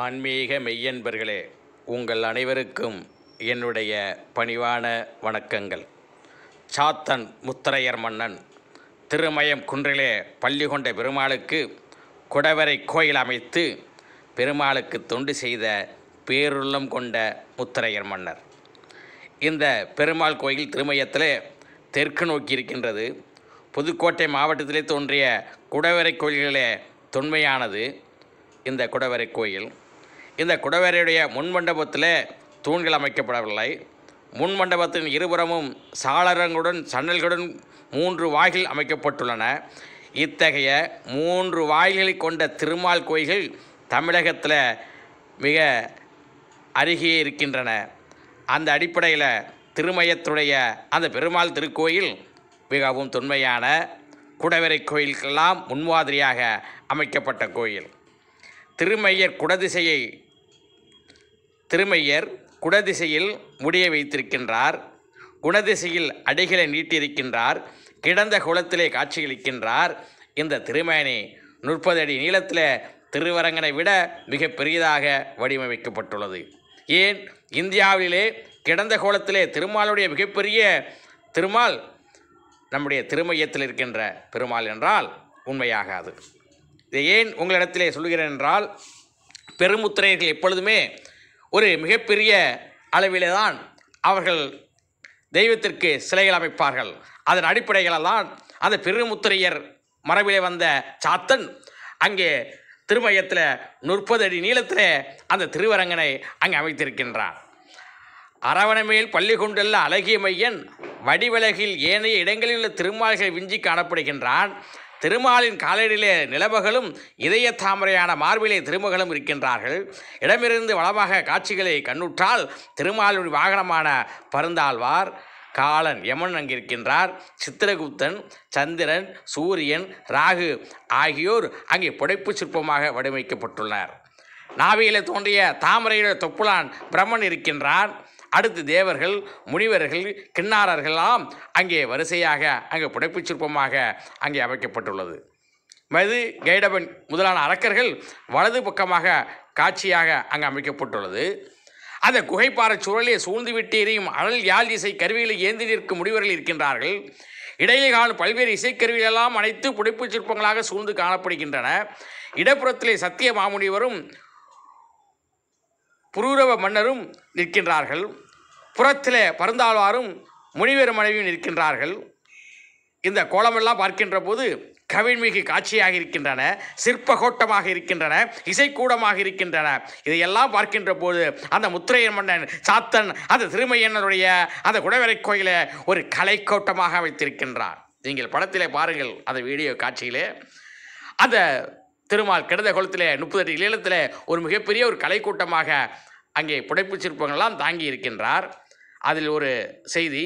ஆன்மீக மெய்யன்பர்களே உங்கள் அனைவருக்கும் என்னுடைய பணிவான வணக்கங்கள் சாத்தன் முத்தரையர் மன்னன் திருமயம் குன்றிலே பள்ளி கொண்ட பெருமாளுக்கு குடவரை கோயில் அமைத்து பெருமாளுக்கு தொண்டு செய்த பேருள்ளம் கொண்ட முத்தரையர் மன்னர் இந்த பெருமாள் கோயில் திருமயத்தில் தெற்கு நோக்கி இருக்கின்றது புதுக்கோட்டை மாவட்டத்திலே தோன்றிய குடவரை கோயில்களே தொன்மையானது இந்த குடவரை கோயில் இந்த குடவரையுடைய முன்மண்டபத்தில் தூண்கள் அமைக்கப்படவில்லை முன் மண்டபத்தின் இருபுறமும் சாளரங்களுடன் சன்னல்களுடன் மூன்று வாயில் அமைக்கப்பட்டுள்ளன இத்தகைய மூன்று வாயில்களை கொண்ட திருமால் கோயில்கள் தமிழகத்தில் மிக அருகே இருக்கின்றன அந்த அடிப்படையில் திருமயத்துடைய அந்த பெருமாள் திருக்கோயில் மிகவும் தொன்மையான குடவரை கோயிலுக்கெல்லாம் முன்மாதிரியாக அமைக்கப்பட்ட கோயில் திருமையர் குடதிசையை திருமையர் குடதிசையில் முடிய வைத்திருக்கின்றார் குணதிசையில் அடிகளை நீட்டியிருக்கின்றார் கிடந்த குளத்திலே காட்சியளிக்கின்றார் இந்த திருமயனை முப்பது அடி நீளத்தில் திருவரங்கனை விட மிக பெரியதாக வடிவமைக்கப்பட்டுள்ளது ஏன் இந்தியாவிலே கிடந்த கோலத்திலே திருமாலுடைய மிகப்பெரிய திருமால் நம்முடைய திருமையத்தில் இருக்கின்ற பெருமாள் என்றால் உண்மையாகாது இதை ஏன் உங்களிடத்திலே சொல்கிறேன் என்றால் பெருமுத்திரையர்கள் எப்பொழுதுமே ஒரு மிகப்பெரிய அளவிலே தான் அவர்கள் தெய்வத்திற்கு சிலைகள் அமைப்பார்கள் அதன் தான் அந்த பெருமுத்திரையர் மரபிலே வந்த சாத்தன் அங்கே திருமயத்தில் முற்பது அடி நீளத்தில் அந்த திருவரங்கனை அங்கே அமைத்திருக்கின்றார் அரவணமேல் பள்ளி கொண்டுள்ள அழகிய மையன் வடிவிலகில் ஏனைய இடங்களில் உள்ள திருமால்கள் விஞ்சி காணப்படுகின்றான் திருமாலின் காலடியிலே நிலமகளும் இதய தாமரையான மார்பிலே திருமகளும் இருக்கின்றார்கள் இடமிருந்து வளமாக காட்சிகளை கண்ணுற்றால் திருமாலின் வாகனமான பருந்தாழ்வார் காலன் யமன் அங்கிருக்கின்றார் சித்திரகுப்தன் சந்திரன் சூரியன் ராகு ஆகியோர் அங்கே புடைப்பு சிற்பமாக வடிவமைக்கப்பட்டுள்ளார் நாவியிலே தோன்றிய தாமரையில தொப்புளான் பிரம்மன் இருக்கின்றார் அடுத்து தேவர்கள் முனிவர்கள் கிண்ணாரர்களெல்லாம் அங்கே வரிசையாக அங்கே புடைப்பு சிற்பமாக அங்கே அமைக்கப்பட்டுள்ளது மது கைடபன் முதலான அரக்கர்கள் வலது பக்கமாக காட்சியாக அங்கே அமைக்கப்பட்டுள்ளது அந்த குகைப்பாறை சூழலே சூழ்ந்து விட்டு எரியும் அழல் யாழ் இசை கருவிகளை ஏந்தி நிற்கும் முடிவர்கள் இருக்கின்றார்கள் இடையிலே காணும் பல்வேறு இசைக்கருவிகளெல்லாம் அனைத்து புடைப்புச் சிற்பங்களாக சூழ்ந்து காணப்படுகின்றன இடப்புறத்திலே சத்திய மாமுனிவரும் புரூரவ மன்னரும் நிற்கின்றார்கள் புறத்திலே பருந்தாழ்வாரும் முனிவர் மனைவியும் நிற்கின்றார்கள் இந்த கோலமெல்லாம் பார்க்கின்ற போது கவிழ்மிகு காட்சியாக இருக்கின்றன சிற்பகோட்டமாக இருக்கின்றன இசைக்கூடமாக இருக்கின்றன இதையெல்லாம் பார்க்கின்ற போது அந்த முத்திரையன் மன்னன் சாத்தன் அந்த திருமையண்ணனுடைய அந்த குடவரை கோயிலை ஒரு கலைக்கோட்டமாக வைத்திருக்கின்றார் நீங்கள் படத்திலே பாருங்கள் அந்த வீடியோ காட்சியிலே அந்த திருமால் கிடந்த குளத்திலே முப்பது அடி ஒரு மிகப்பெரிய ஒரு கலைக்கூட்டமாக அங்கே புடைப்பு சிற்பங்கள்லாம் தாங்கி இருக்கின்றார் அதில் ஒரு செய்தி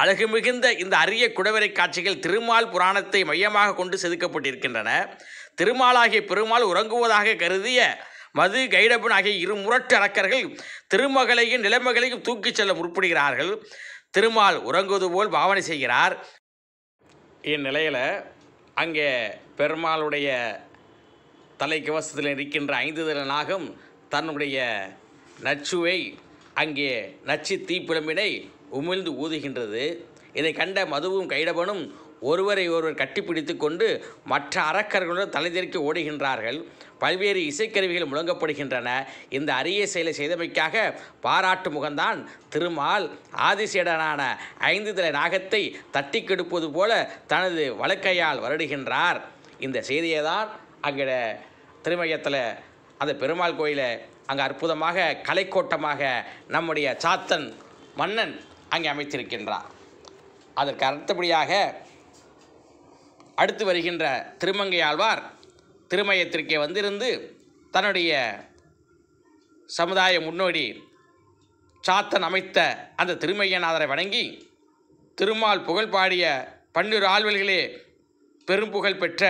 அழகு மிகுந்த இந்த அரிய குடவரை காட்சிகள் திருமால் புராணத்தை மையமாக கொண்டு செதுக்கப்பட்டிருக்கின்றன திருமாலாகிய பெருமாள் உறங்குவதாக கருதிய மது கைடபன் ஆகிய இரு முரட்டு அரக்கர்கள் திருமகளையும் நிலைமகளையும் தூக்கிச் செல்ல முற்படுகிறார்கள் திருமால் உறங்குவது போல் பாவனை செய்கிறார் இந்நிலையில் அங்கே பெருமாளுடைய தலைக்கவசத்தில் இருக்கின்ற ஐந்து திறனாகும் தன்னுடைய நச்சுவை அங்கே நச்சு தீப்பிழம்பினை உமிழ்ந்து ஊதுகின்றது இதை கண்ட மதுவும் கைடபனும் ஒருவரை ஒருவர் கட்டிப்பிடித்து கொண்டு மற்ற அறக்கர்களுடன் தலைதெறிக்க ஓடுகின்றார்கள் பல்வேறு இசைக்கருவிகள் முழங்கப்படுகின்றன இந்த அரிய செயலை செய்தமைக்காக பாராட்டு முகந்தான் திருமால் ஆதிசேடனான ஐந்து தலை நாகத்தை தட்டி கெடுப்பது போல தனது வழக்கையால் வருடுகின்றார் இந்த செய்தியை தான் அங்கே திருமயத்தில் அந்த பெருமாள் கோயிலை அங்கே அற்புதமாக கலைக்கோட்டமாக நம்முடைய சாத்தன் மன்னன் அங்கே அமைத்திருக்கின்றார் அதற்கு அடுத்தபடியாக அடுத்து வருகின்ற திருமங்கையாழ்வார் திருமயத்திற்கே வந்திருந்து தன்னுடைய சமுதாய முன்னோடி சாத்தன் அமைத்த அந்த திருமையநாதரை வணங்கி திருமால் புகழ் பாடிய பன்னிரு ஆழ்வல்களே பெரும்புகழ் பெற்ற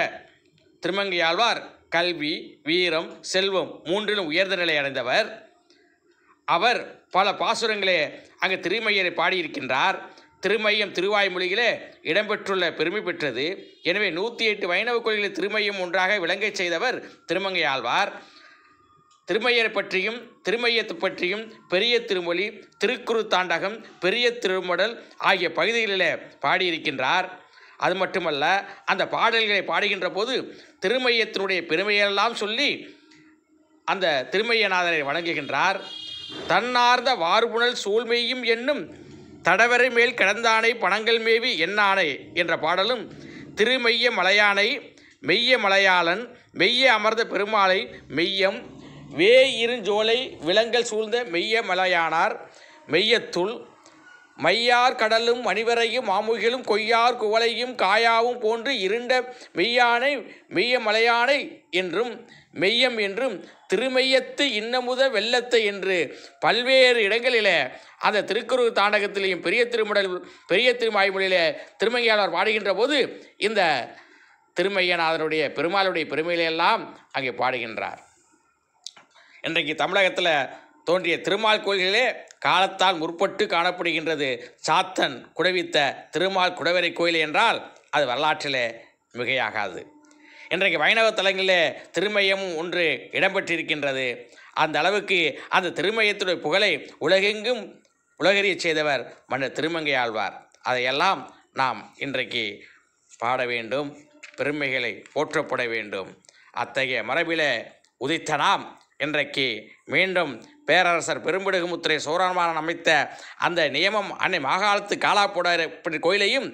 திருமங்கையாழ்வார் கல்வி வீரம் செல்வம் மூன்றிலும் உயர்ந்த நிலை அடைந்தவர் அவர் பல பாசுரங்களே அங்கு திருமையரை பாடியிருக்கின்றார் திருமையம் திருவாய்மொழியிலே இடம்பெற்றுள்ள பெருமை பெற்றது எனவே நூற்றி எட்டு வைணவ கோயில்களில் திருமையம் ஒன்றாக விளங்கச் செய்தவர் திருமங்கை ஆழ்வார் திருமையரை பற்றியும் திருமையத்து பற்றியும் பெரிய திருமொழி திருக்குறு தாண்டகம் பெரிய திருமடல் ஆகிய பகுதிகளில் பாடியிருக்கின்றார் அது மட்டுமல்ல அந்த பாடல்களை பாடுகின்ற போது திருமையத்தினுடைய பெருமையெல்லாம் சொல்லி அந்த திருமையநாதனை வணங்குகின்றார் தன்னார்ந்த வார்புணல் சூழ்மையும் என்னும் தடவரை மேல் கிடந்தானை பணங்கள் மேவி என்னானை என்ற பாடலும் திருமெய்ய மலையானை மெய்ய மலையாளன் மெய்ய அமர்ந்த பெருமாளை மெய்யம் வே இருஞ்சோலை விலங்கல் சூழ்ந்த மெய்ய மலையானார் மெய்யத்துள் மையார் கடலும் மணிவரையும் மாமுகிலும் கொய்யார் குவளையும் காயாவும் போன்று இருண்ட மெய்யானை மெய்ய மலையானை என்றும் மெய்யம் என்றும் திருமையத்து இன்னமுத வெள்ளத்தை என்று பல்வேறு இடங்களிலே அந்த திருக்குறு தாண்டகத்திலேயும் பெரிய திருமுடல் பெரிய திருமாய்மொழியிலே திருமையாளர் பாடுகின்ற போது இந்த திருமையநாதனுடைய பெருமாளுடைய பெருமையிலெல்லாம் அங்கே பாடுகின்றார் இன்றைக்கு தமிழகத்தில் தோன்றிய திருமால் கோயில்களே காலத்தால் முற்பட்டு காணப்படுகின்றது சாத்தன் குடவித்த திருமால் குடவரை கோயில் என்றால் அது வரலாற்றிலே மிகையாகாது இன்றைக்கு வைணவ தலங்களிலே திருமயம் ஒன்று இடம்பெற்றிருக்கின்றது அந்த அளவுக்கு அந்த திருமயத்துடைய புகழை உலகெங்கும் உலகறிய செய்தவர் மன்னர் திருமங்கை ஆழ்வார் அதையெல்லாம் நாம் இன்றைக்கு பாட வேண்டும் பெருமைகளை போற்றப்பட வேண்டும் அத்தகைய மரபிலே உதித்த நாம் இன்றைக்கு மீண்டும் பேரரசர் பெரும்பிடுகுமுத்திரை சோரான்மாரன் அமைத்த அந்த நியமம் அன்னை மாகாலத்து காலாப்புடர் கோயிலையும்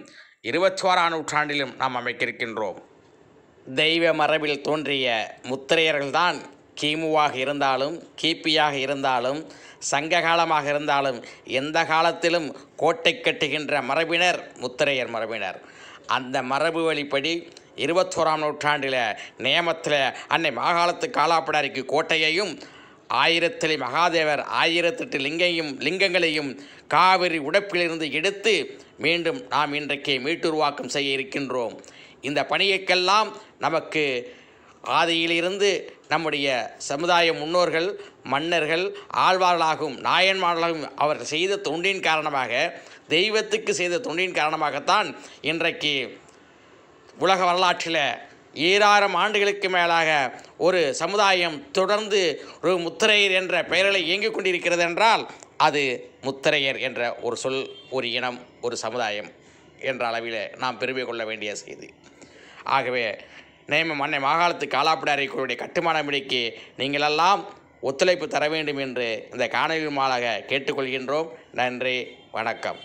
இருபத்தி ஓராம் நூற்றாண்டிலும் நாம் அமைக்கிருக்கின்றோம் தெய்வ மரபில் தோன்றிய முத்திரையர்கள்தான் கிமுவாக இருந்தாலும் கிபியாக இருந்தாலும் சங்க காலமாக இருந்தாலும் எந்த காலத்திலும் கோட்டை கட்டுகின்ற மரபினர் முத்திரையர் மரபினர் அந்த மரபு வழிப்படி இருபத்தோராம் நூற்றாண்டில் நேமத்தில் அன்னை மாகாலத்து காலாப்படாரிக்கு கோட்டையையும் ஆயிரத்தில் மகாதேவர் ஆயிரத்தெட்டு லிங்கையும் லிங்கங்களையும் காவிரி உடப்பிலிருந்து எடுத்து மீண்டும் நாம் இன்றைக்கு மீட்டுருவாக்கம் செய்ய இருக்கின்றோம் இந்த பணியைக்கெல்லாம் நமக்கு ஆதியிலிருந்து நம்முடைய சமுதாய முன்னோர்கள் மன்னர்கள் ஆழ்வார்களாகவும் நாயன்மார்களாகவும் அவர் செய்த தொண்டின் காரணமாக தெய்வத்துக்கு செய்த தொண்டின் காரணமாகத்தான் இன்றைக்கு உலக வரலாற்றில் ஈராயிரம் ஆண்டுகளுக்கு மேலாக ஒரு சமுதாயம் தொடர்ந்து ஒரு முத்திரையர் என்ற பெயரில் இயங்கிக் கொண்டிருக்கிறது என்றால் அது முத்திரையர் என்ற ஒரு சொல் ஒரு இனம் ஒரு சமுதாயம் என்ற அளவில் நாம் பெருமை கொள்ள வேண்டிய செய்தி ஆகவே நேம மன்னை மாகாணத்து காலாப்பிடாரிகளுடைய கட்டுமான விடைக்கு நீங்களெல்லாம் ஒத்துழைப்பு தர வேண்டும் என்று இந்த காணொலி மாலாக கேட்டுக்கொள்கின்றோம் நன்றி வணக்கம்